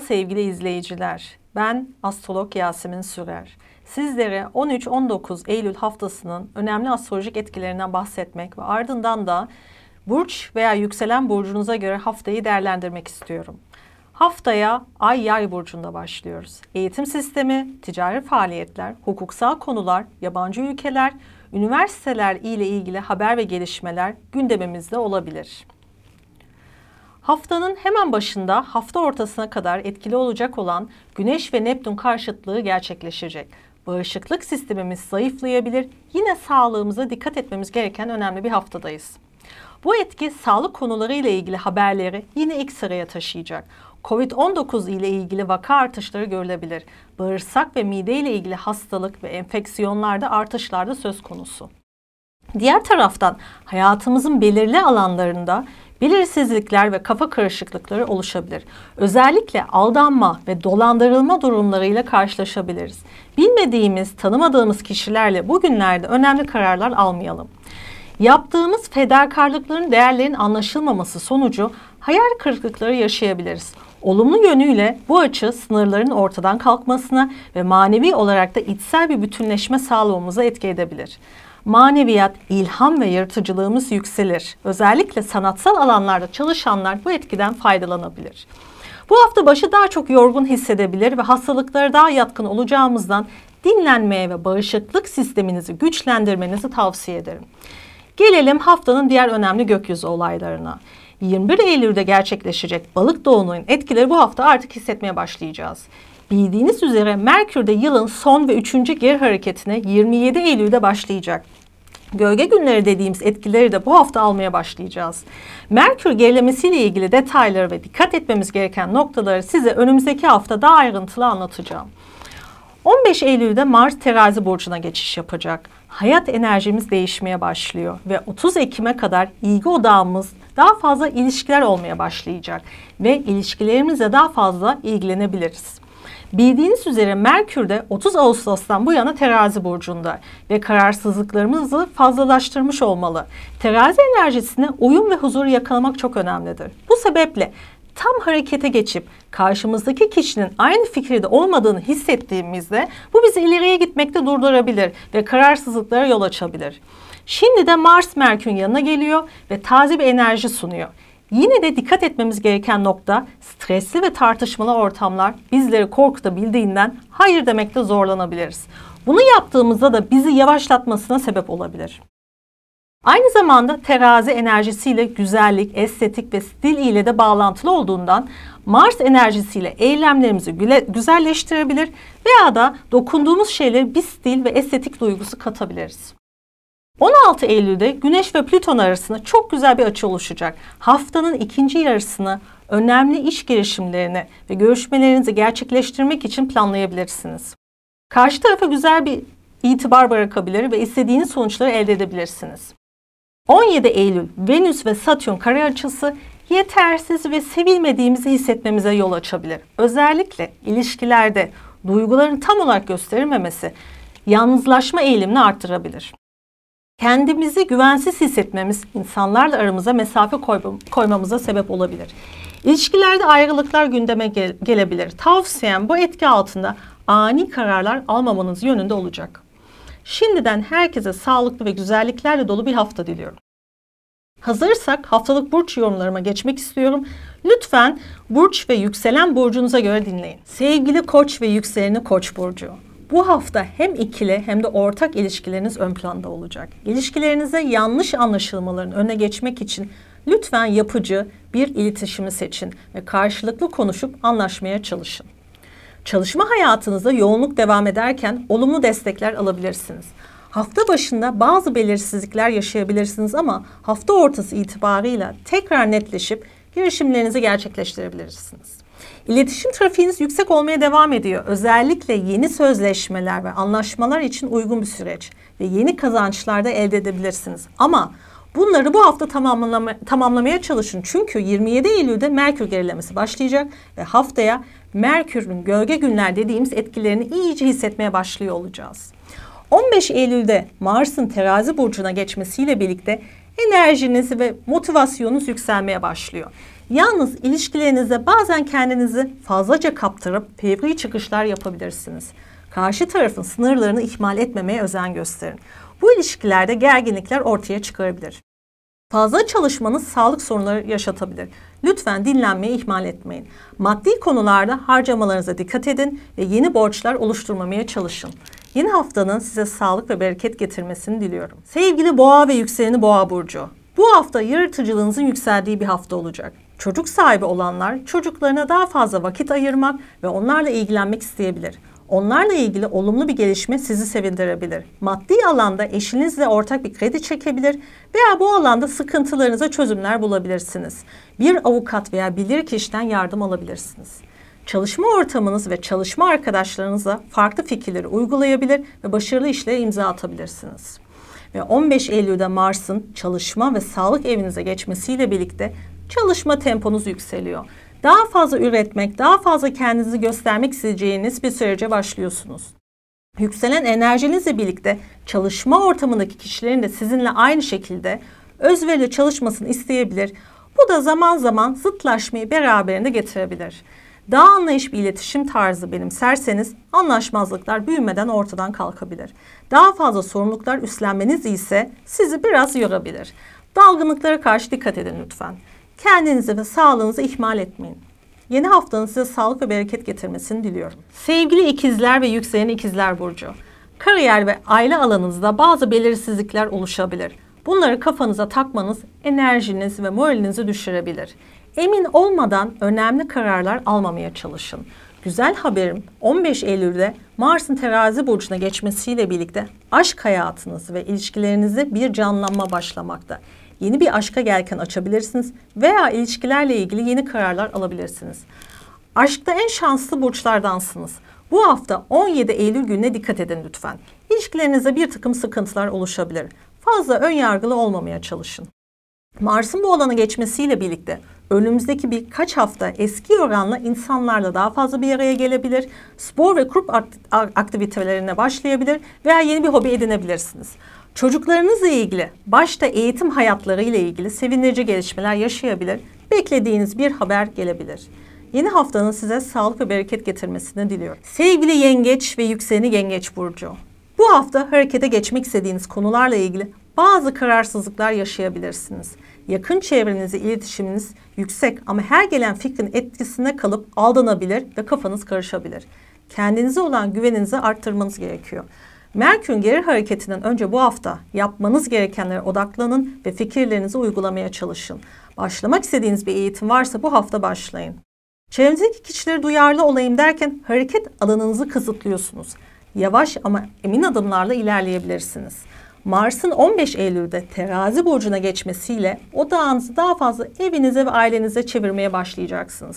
Merhaba sevgili izleyiciler. Ben astrolog Yasemin Sürer. Sizlere 13-19 Eylül haftasının önemli astrolojik etkilerinden bahsetmek ve ardından da burç veya yükselen burcunuza göre haftayı değerlendirmek istiyorum. Haftaya Ay Yay burcunda başlıyoruz. Eğitim sistemi, ticari faaliyetler, hukuksal konular, yabancı ülkeler, üniversiteler ile ilgili haber ve gelişmeler gündemimizde olabilir. Haftanın hemen başında hafta ortasına kadar etkili olacak olan Güneş ve Neptün karşıtlığı gerçekleşecek. Bağışıklık sistemimiz zayıflayabilir. Yine sağlığımıza dikkat etmemiz gereken önemli bir haftadayız. Bu etki sağlık konuları ile ilgili haberleri yine ilk sıraya taşıyacak. Covid-19 ile ilgili vaka artışları görülebilir. Bağırsak ve mide ile ilgili hastalık ve enfeksiyonlarda artışlarda söz konusu. Diğer taraftan hayatımızın belirli alanlarında belirsizlikler ve kafa karışıklıkları oluşabilir. Özellikle aldanma ve dolandırılma durumlarıyla karşılaşabiliriz. Bilmediğimiz, tanımadığımız kişilerle bugünlerde önemli kararlar almayalım. Yaptığımız fedakarlıkların değerlerin anlaşılmaması sonucu hayal kırıklıkları yaşayabiliriz. Olumlu yönüyle bu açı sınırların ortadan kalkmasına ve manevi olarak da içsel bir bütünleşme sağlamamıza etki edebilir maneviyat, ilham ve yaratıcılığımız yükselir. Özellikle sanatsal alanlarda çalışanlar bu etkiden faydalanabilir. Bu hafta başı daha çok yorgun hissedebilir ve hastalıklara daha yatkın olacağımızdan dinlenmeye ve bağışıklık sisteminizi güçlendirmenizi tavsiye ederim. Gelelim haftanın diğer önemli gökyüzü olaylarına. 21 Eylül'de gerçekleşecek balık doğunun etkileri bu hafta artık hissetmeye başlayacağız. Bildiğiniz üzere Merkür de yılın son ve üçüncü geri hareketine 27 Eylül'de başlayacak. Gölge günleri dediğimiz etkileri de bu hafta almaya başlayacağız. Merkür gerilemesiyle ilgili detayları ve dikkat etmemiz gereken noktaları size önümüzdeki hafta daha ayrıntılı anlatacağım. 15 Eylül'de Mars terazi burcuna geçiş yapacak. Hayat enerjimiz değişmeye başlıyor ve 30 Ekim'e kadar ilgi odağımız daha fazla ilişkiler olmaya başlayacak ve ilişkilerimize daha fazla ilgilenebiliriz. Bildiğiniz üzere Merkür de 30 Ağustos'tan bu yana terazi burcunda ve kararsızlıklarımızı fazlalaştırmış olmalı. Terazi enerjisine uyum ve huzur yakalamak çok önemlidir. Bu sebeple tam harekete geçip karşımızdaki kişinin aynı fikirde olmadığını hissettiğimizde bu bizi ileriye gitmekte durdurabilir ve kararsızlıklara yol açabilir. Şimdi de Mars Merkür'ün yanına geliyor ve taze bir enerji sunuyor. Yine de dikkat etmemiz gereken nokta stresli ve tartışmalı ortamlar bizleri korkutabildiğinden hayır demekte zorlanabiliriz. Bunu yaptığımızda da bizi yavaşlatmasına sebep olabilir. Aynı zamanda terazi enerjisiyle güzellik, estetik ve stil ile de bağlantılı olduğundan Mars enerjisiyle eylemlerimizi güzelleştirebilir veya da dokunduğumuz şeylere bir stil ve estetik duygusu katabiliriz. 16 Eylül'de Güneş ve Plüton arasında çok güzel bir açı oluşacak. Haftanın ikinci yarısını önemli iş girişimlerini ve görüşmelerinizi gerçekleştirmek için planlayabilirsiniz. Karşı tarafa güzel bir itibar bırakabilir ve istediğiniz sonuçları elde edebilirsiniz. 17 Eylül Venüs ve Satürn kare açısı yetersiz ve sevilmediğimizi hissetmemize yol açabilir. Özellikle ilişkilerde duyguların tam olarak gösterilmemesi yalnızlaşma eğilimini artırabilir kendimizi güvensiz hissetmemiz insanlarla aramıza mesafe koymamıza sebep olabilir. İlişkilerde ayrılıklar gündeme gelebilir. Tavsiyem bu etki altında ani kararlar almamanız yönünde olacak. Şimdiden herkese sağlıklı ve güzelliklerle dolu bir hafta diliyorum. Hazırsak haftalık burç yorumlarıma geçmek istiyorum. Lütfen burç ve yükselen burcunuza göre dinleyin. Sevgili koç ve yükseleni koç burcu. Bu hafta hem ikili hem de ortak ilişkileriniz ön planda olacak. İlişkilerinize yanlış anlaşılmaların önüne geçmek için lütfen yapıcı bir iletişimi seçin ve karşılıklı konuşup anlaşmaya çalışın. Çalışma hayatınızda yoğunluk devam ederken olumlu destekler alabilirsiniz. Hafta başında bazı belirsizlikler yaşayabilirsiniz ama hafta ortası itibarıyla tekrar netleşip girişimlerinizi gerçekleştirebilirsiniz. İletişim trafiğiniz yüksek olmaya devam ediyor. Özellikle yeni sözleşmeler ve anlaşmalar için uygun bir süreç ve yeni kazançlar da elde edebilirsiniz. Ama Bunları bu hafta tamamlama, tamamlamaya çalışın. Çünkü 27 Eylül'de Merkür gerilemesi başlayacak ve haftaya Merkür'ün gölge günler dediğimiz etkilerini iyice hissetmeye başlıyor olacağız. 15 Eylül'de Mars'ın terazi burcuna geçmesiyle birlikte enerjiniz ve motivasyonunuz yükselmeye başlıyor. Yalnız ilişkilerinize bazen kendinizi fazlaca kaptırıp fevri çıkışlar yapabilirsiniz. Karşı tarafın sınırlarını ihmal etmemeye özen gösterin. Bu ilişkilerde gerginlikler ortaya çıkarabilir. Fazla çalışmanız sağlık sorunları yaşatabilir. Lütfen dinlenmeyi ihmal etmeyin. Maddi konularda harcamalarınıza dikkat edin ve yeni borçlar oluşturmamaya çalışın. Yeni haftanın size sağlık ve bereket getirmesini diliyorum. Sevgili Boğa ve yükseleni Boğa burcu. Bu hafta yaratıcılığınızın yükseldiği bir hafta olacak. Çocuk sahibi olanlar çocuklarına daha fazla vakit ayırmak ve onlarla ilgilenmek isteyebilir. Onlarla ilgili olumlu bir gelişme sizi sevindirebilir. Maddi alanda eşinizle ortak bir kredi çekebilir veya bu alanda sıkıntılarınıza çözümler bulabilirsiniz. Bir avukat veya bilirkişiden yardım alabilirsiniz. Çalışma ortamınız ve çalışma arkadaşlarınıza farklı fikirleri uygulayabilir ve başarılı işlere imza atabilirsiniz. Ve 15 Eylül'de Mars'ın çalışma ve sağlık evinize geçmesiyle birlikte çalışma temponuz yükseliyor. Daha fazla üretmek, daha fazla kendinizi göstermek isteyeceğiniz bir sürece başlıyorsunuz. Yükselen enerjinizle birlikte çalışma ortamındaki kişilerin de sizinle aynı şekilde özverili çalışmasını isteyebilir. Bu da zaman zaman zıtlaşmayı beraberinde getirebilir. Daha anlayış bir iletişim tarzı benimserseniz anlaşmazlıklar büyümeden ortadan kalkabilir. Daha fazla sorumluluklar üstlenmeniz ise sizi biraz yorabilir. Dalgınlıklara karşı dikkat edin lütfen. Kendinizi ve sağlığınızı ihmal etmeyin. Yeni haftanın size sağlık ve bereket getirmesini diliyorum. Sevgili ikizler ve yükselen ikizler burcu. Kariyer ve aile alanınızda bazı belirsizlikler oluşabilir. Bunları kafanıza takmanız enerjiniz ve moralinizi düşürebilir. Emin olmadan önemli kararlar almamaya çalışın. Güzel haberim 15 Eylül'de Mars'ın terazi burcuna geçmesiyle birlikte aşk hayatınız ve ilişkilerinizde bir canlanma başlamakta yeni bir aşka gelken açabilirsiniz veya ilişkilerle ilgili yeni kararlar alabilirsiniz. Aşkta en şanslı burçlardansınız. Bu hafta 17 Eylül gününe dikkat edin lütfen. İlişkilerinizde bir takım sıkıntılar oluşabilir. Fazla ön yargılı olmamaya çalışın. Mars'ın bu alana geçmesiyle birlikte önümüzdeki birkaç hafta eski oranla insanlarla daha fazla bir araya gelebilir, spor ve grup aktivitelerine başlayabilir veya yeni bir hobi edinebilirsiniz. Çocuklarınızla ilgili, başta eğitim hayatları ile ilgili sevindirici gelişmeler yaşayabilir, beklediğiniz bir haber gelebilir. Yeni haftanın size sağlık ve bereket getirmesini diliyorum. Sevgili yengeç ve yükseleni yengeç burcu. Bu hafta harekete geçmek istediğiniz konularla ilgili bazı kararsızlıklar yaşayabilirsiniz. Yakın çevrenizi iletişiminiz yüksek ama her gelen fikrin etkisine kalıp aldanabilir ve kafanız karışabilir. Kendinize olan güveninizi arttırmanız gerekiyor. Merkür'ün geri hareketinden önce bu hafta yapmanız gerekenlere odaklanın ve fikirlerinizi uygulamaya çalışın. Başlamak istediğiniz bir eğitim varsa bu hafta başlayın. Çevrenizdeki kişileri duyarlı olayım derken hareket alanınızı kısıtlıyorsunuz. Yavaş ama emin adımlarla ilerleyebilirsiniz. Mars'ın 15 Eylül'de terazi burcuna geçmesiyle odağınızı daha fazla evinize ve ailenize çevirmeye başlayacaksınız.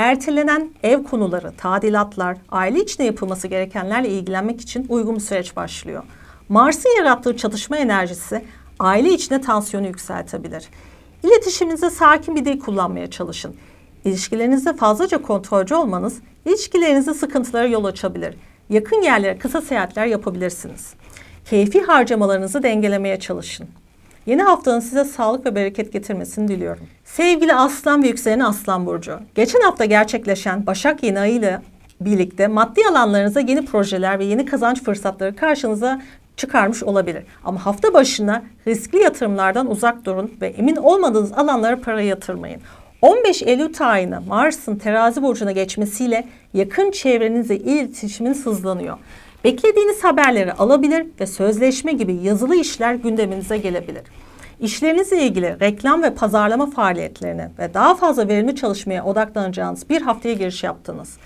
Ertelenen ev konuları, tadilatlar, aile içinde yapılması gerekenlerle ilgilenmek için uygun bir süreç başlıyor. Mars'ın yarattığı çatışma enerjisi aile içinde tansiyonu yükseltebilir. İletişiminizde sakin bir dil kullanmaya çalışın. İlişkilerinizde fazlaca kontrolcü olmanız ilişkilerinizde sıkıntılara yol açabilir. Yakın yerlere kısa seyahatler yapabilirsiniz. Keyfi harcamalarınızı dengelemeye çalışın. Yeni haftanın size sağlık ve bereket getirmesini diliyorum. Sevgili Aslan ve Yükselen Aslan Burcu, geçen hafta gerçekleşen Başak yeni ayı ile birlikte maddi alanlarınıza yeni projeler ve yeni kazanç fırsatları karşınıza çıkarmış olabilir. Ama hafta başına riskli yatırımlardan uzak durun ve emin olmadığınız alanlara para yatırmayın. 15 Eylül tarihine Mars'ın terazi burcuna geçmesiyle yakın çevrenizle iletişimin hızlanıyor. Beklediğiniz haberleri alabilir ve sözleşme gibi yazılı işler gündeminize gelebilir. İşlerinizle ilgili reklam ve pazarlama faaliyetlerine ve daha fazla verimli çalışmaya odaklanacağınız bir haftaya giriş yaptınız.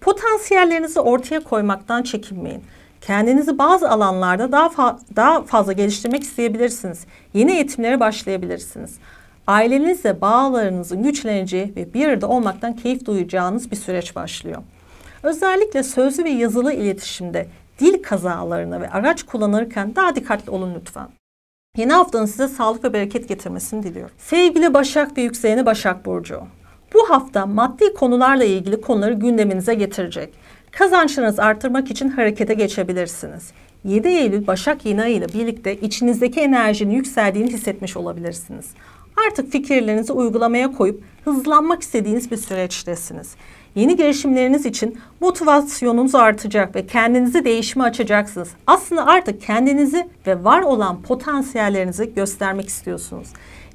Potansiyellerinizi ortaya koymaktan çekinmeyin. Kendinizi bazı alanlarda daha, fa daha fazla geliştirmek isteyebilirsiniz. Yeni eğitimlere başlayabilirsiniz. Ailenizle bağlarınızın güçleneceği ve bir arada olmaktan keyif duyacağınız bir süreç başlıyor. Özellikle sözlü ve yazılı iletişimde dil kazalarına ve araç kullanırken daha dikkatli olun lütfen. Yeni haftanın size sağlık ve bereket getirmesini diliyorum. Sevgili Başak ve yükseleni Başak Burcu. Bu hafta maddi konularla ilgili konuları gündeminize getirecek. Kazançlarınızı artırmak için harekete geçebilirsiniz. 7 Eylül Başak yeni ayı ile birlikte içinizdeki enerjinin yükseldiğini hissetmiş olabilirsiniz. Artık fikirlerinizi uygulamaya koyup hızlanmak istediğiniz bir süreçtesiniz. Yeni girişimleriniz için motivasyonunuz artacak ve kendinizi değişime açacaksınız. Aslında artık kendinizi ve var olan potansiyellerinizi göstermek istiyorsunuz.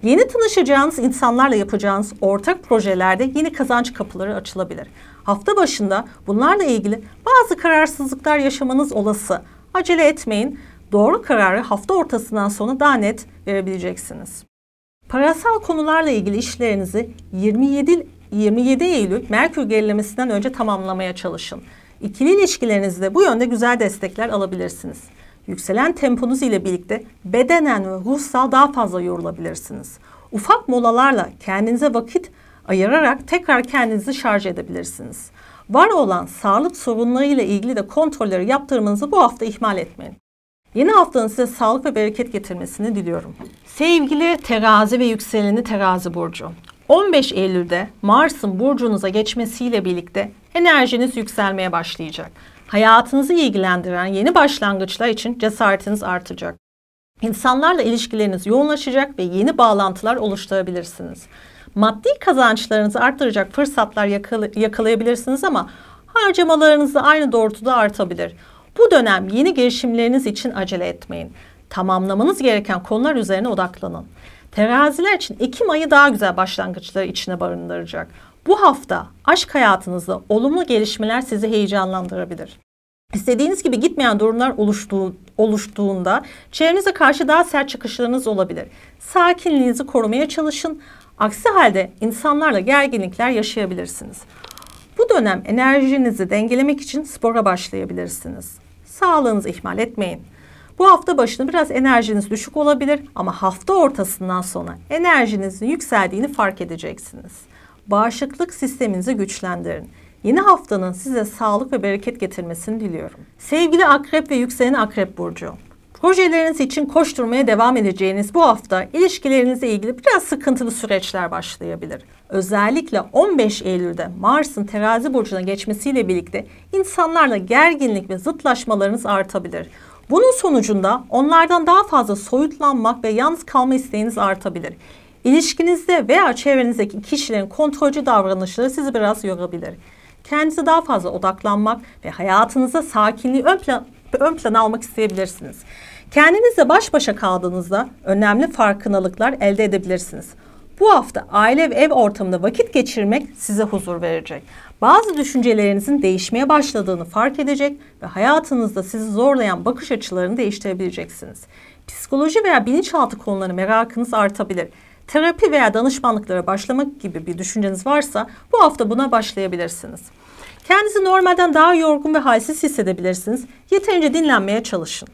Yeni tanışacağınız insanlarla yapacağınız ortak projelerde yeni kazanç kapıları açılabilir. Hafta başında bunlarla ilgili bazı kararsızlıklar yaşamanız olası. Acele etmeyin. Doğru kararı hafta ortasından sonra daha net verebileceksiniz. Parasal konularla ilgili işlerinizi 27 27 Eylül Merkür gerilemesinden önce tamamlamaya çalışın. İkili ilişkilerinizde bu yönde güzel destekler alabilirsiniz. Yükselen temponuz ile birlikte bedenen ve ruhsal daha fazla yorulabilirsiniz. Ufak molalarla kendinize vakit ayırarak tekrar kendinizi şarj edebilirsiniz. Var olan sağlık sorunlarıyla ilgili de kontrolleri yaptırmanızı bu hafta ihmal etmeyin. Yeni haftanın size sağlık ve bereket getirmesini diliyorum. Sevgili terazi ve yükseleni terazi burcu. 15 Eylül'de Mars'ın burcunuza geçmesiyle birlikte enerjiniz yükselmeye başlayacak. Hayatınızı ilgilendiren yeni başlangıçlar için cesaretiniz artacak. İnsanlarla ilişkileriniz yoğunlaşacak ve yeni bağlantılar oluşturabilirsiniz. Maddi kazançlarınızı arttıracak fırsatlar yakalayabilirsiniz ama harcamalarınız da aynı doğrultuda artabilir. Bu dönem yeni girişimleriniz için acele etmeyin tamamlamanız gereken konular üzerine odaklanın. Teraziler için Ekim ayı daha güzel başlangıçları içine barındıracak. Bu hafta aşk hayatınızda olumlu gelişmeler sizi heyecanlandırabilir. İstediğiniz gibi gitmeyen durumlar oluştuğu, oluştuğunda çevrenize karşı daha sert çıkışlarınız olabilir. Sakinliğinizi korumaya çalışın. Aksi halde insanlarla gerginlikler yaşayabilirsiniz. Bu dönem enerjinizi dengelemek için spora başlayabilirsiniz. Sağlığınızı ihmal etmeyin. Bu hafta başında biraz enerjiniz düşük olabilir ama hafta ortasından sonra enerjinizin yükseldiğini fark edeceksiniz. Bağışıklık sisteminizi güçlendirin. Yeni haftanın size sağlık ve bereket getirmesini diliyorum. Sevgili akrep ve yükselen akrep burcu. Projeleriniz için koşturmaya devam edeceğiniz bu hafta ilişkilerinizle ilgili biraz sıkıntılı süreçler başlayabilir. Özellikle 15 Eylül'de Mars'ın terazi burcuna geçmesiyle birlikte insanlarla gerginlik ve zıtlaşmalarınız artabilir. Bunun sonucunda onlardan daha fazla soyutlanmak ve yalnız kalma isteğiniz artabilir. İlişkinizde veya çevrenizdeki kişilerin kontrolcü davranışları sizi biraz yorabilir. Kendinize daha fazla odaklanmak ve hayatınıza sakinliği ön, plan, ön plana almak isteyebilirsiniz. Kendinizle baş başa kaldığınızda önemli farkındalıklar elde edebilirsiniz. Bu hafta aile ve ev ortamında vakit geçirmek size huzur verecek. Bazı düşüncelerinizin değişmeye başladığını fark edecek ve hayatınızda sizi zorlayan bakış açılarını değiştirebileceksiniz. Psikoloji veya bilinçaltı konuları merakınız artabilir. Terapi veya danışmanlıklara başlamak gibi bir düşünceniz varsa bu hafta buna başlayabilirsiniz. Kendinizi normalden daha yorgun ve halsiz hissedebilirsiniz. Yeterince dinlenmeye çalışın.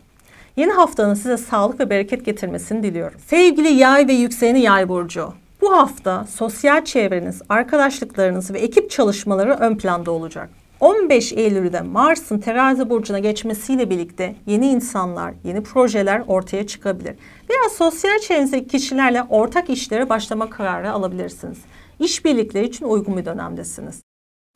Yeni haftanın size sağlık ve bereket getirmesini diliyorum. Sevgili yay ve yükseğeni yay burcu bu hafta sosyal çevreniz, arkadaşlıklarınız ve ekip çalışmaları ön planda olacak. 15 Eylül'de Mars'ın terazi burcuna geçmesiyle birlikte yeni insanlar, yeni projeler ortaya çıkabilir. Veya sosyal çevrenizdeki kişilerle ortak işlere başlama kararı alabilirsiniz. İşbirlikleri için uygun bir dönemdesiniz.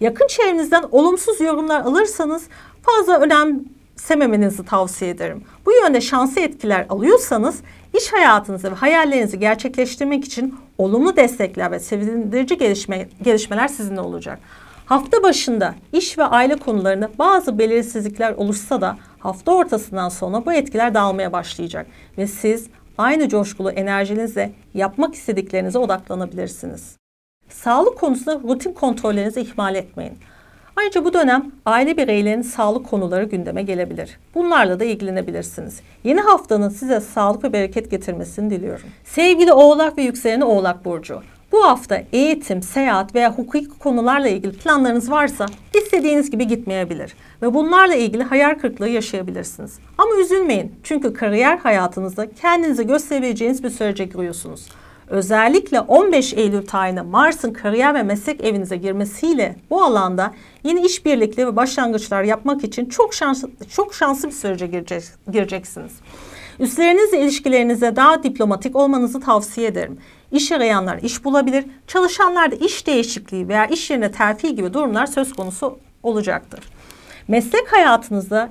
Yakın çevrenizden olumsuz yorumlar alırsanız fazla önem Sememenizi tavsiye ederim. Bu yönde şanslı etkiler alıyorsanız iş hayatınızı ve hayallerinizi gerçekleştirmek için olumlu destekler ve sevindirici gelişme, gelişmeler sizinle olacak. Hafta başında iş ve aile konularında bazı belirsizlikler oluşsa da hafta ortasından sonra bu etkiler dağılmaya başlayacak ve siz aynı coşkulu enerjinizle yapmak istediklerinize odaklanabilirsiniz. Sağlık konusunda rutin kontrollerinizi ihmal etmeyin. Ayrıca bu dönem aile bireylerinin sağlık konuları gündeme gelebilir. Bunlarla da ilgilenebilirsiniz. Yeni haftanın size sağlık ve bereket getirmesini diliyorum. Sevgili Oğlak ve yükselen Oğlak Burcu. Bu hafta eğitim, seyahat veya hukuki konularla ilgili planlarınız varsa istediğiniz gibi gitmeyebilir ve bunlarla ilgili hayal kırıklığı yaşayabilirsiniz. Ama üzülmeyin çünkü kariyer hayatınızda kendinizi gösterebileceğiniz bir sürece giriyorsunuz. Özellikle 15 Eylül tarihinde Mars'ın kariyer ve meslek evinize girmesiyle bu alanda yeni işbirlikleri ve başlangıçlar yapmak için çok şanslı, çok şanslı bir sürece gireceksiniz. Üstlerinizle ilişkilerinize daha diplomatik olmanızı tavsiye ederim. İş arayanlar iş bulabilir, çalışanlar da iş değişikliği veya iş yerine terfi gibi durumlar söz konusu olacaktır. Meslek hayatınızda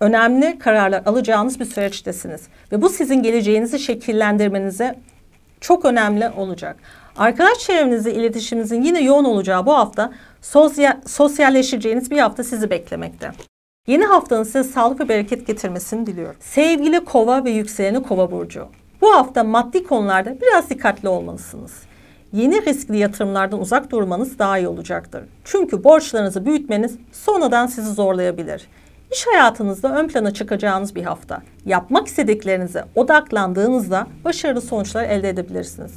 önemli kararlar alacağınız bir süreçtesiniz ve bu sizin geleceğinizi şekillendirmenize çok önemli olacak. Arkadaş çevrenizi, iletişiminizin yine yoğun olacağı bu hafta sosyalleşeceğiniz bir hafta sizi beklemekte. Yeni haftanın size sağlık ve bereket getirmesini diliyorum. Sevgili kova ve yükseleni kova burcu. Bu hafta maddi konularda biraz dikkatli olmalısınız. Yeni riskli yatırımlardan uzak durmanız daha iyi olacaktır. Çünkü borçlarınızı büyütmeniz sonradan sizi zorlayabilir. İş hayatınızda ön plana çıkacağınız bir hafta. Yapmak istediklerinize odaklandığınızda başarılı sonuçlar elde edebilirsiniz.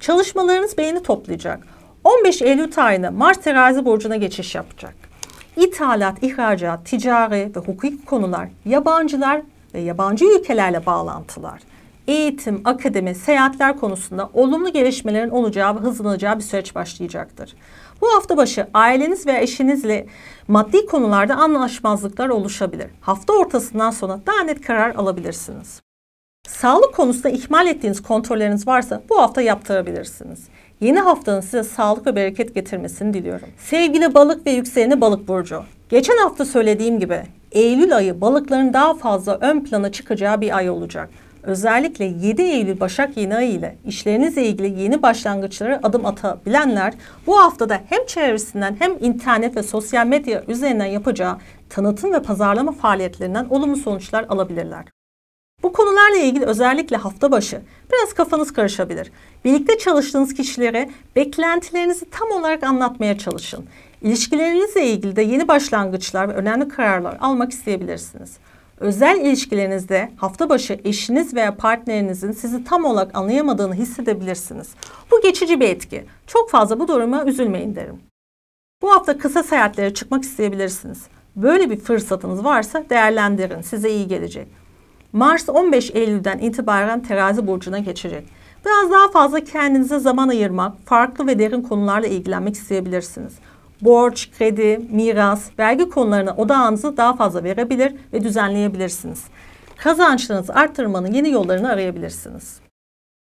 Çalışmalarınız beğeni toplayacak. 15 Eylül tarihinde Mars terazi borcuna geçiş yapacak. İthalat, ihracat, ticari ve hukuki konular, yabancılar ve yabancı ülkelerle bağlantılar, eğitim, akademi, seyahatler konusunda olumlu gelişmelerin olacağı ve hızlanacağı bir süreç başlayacaktır. Bu hafta başı aileniz veya eşinizle maddi konularda anlaşmazlıklar oluşabilir. Hafta ortasından sonra daha net karar alabilirsiniz. Sağlık konusunda ihmal ettiğiniz kontrolleriniz varsa bu hafta yaptırabilirsiniz. Yeni haftanın size sağlık ve bereket getirmesini diliyorum. Sevgili balık ve yükseleni balık burcu. Geçen hafta söylediğim gibi Eylül ayı balıkların daha fazla ön plana çıkacağı bir ay olacak. Özellikle 7 Eylül Başak Yeni Ayı ile işlerinizle ilgili yeni başlangıçlara adım atabilenler bu haftada hem çevresinden hem internet ve sosyal medya üzerinden yapacağı tanıtım ve pazarlama faaliyetlerinden olumlu sonuçlar alabilirler. Bu konularla ilgili özellikle hafta başı biraz kafanız karışabilir. Birlikte çalıştığınız kişilere beklentilerinizi tam olarak anlatmaya çalışın. İlişkilerinizle ilgili de yeni başlangıçlar ve önemli kararlar almak isteyebilirsiniz. Özel ilişkilerinizde hafta başı eşiniz veya partnerinizin sizi tam olarak anlayamadığını hissedebilirsiniz. Bu geçici bir etki. Çok fazla bu duruma üzülmeyin derim. Bu hafta kısa seyahatlere çıkmak isteyebilirsiniz. Böyle bir fırsatınız varsa değerlendirin. Size iyi gelecek. Mars 15 Eylül'den itibaren terazi burcuna geçecek. Biraz daha fazla kendinize zaman ayırmak, farklı ve derin konularla ilgilenmek isteyebilirsiniz borç, kredi, miras, vergi konularına odağınızı daha fazla verebilir ve düzenleyebilirsiniz. Kazançlarınızı arttırmanın yeni yollarını arayabilirsiniz.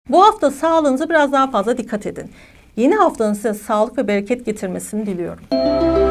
Bu hafta sağlığınıza biraz daha fazla dikkat edin. Yeni haftanın size sağlık ve bereket getirmesini diliyorum.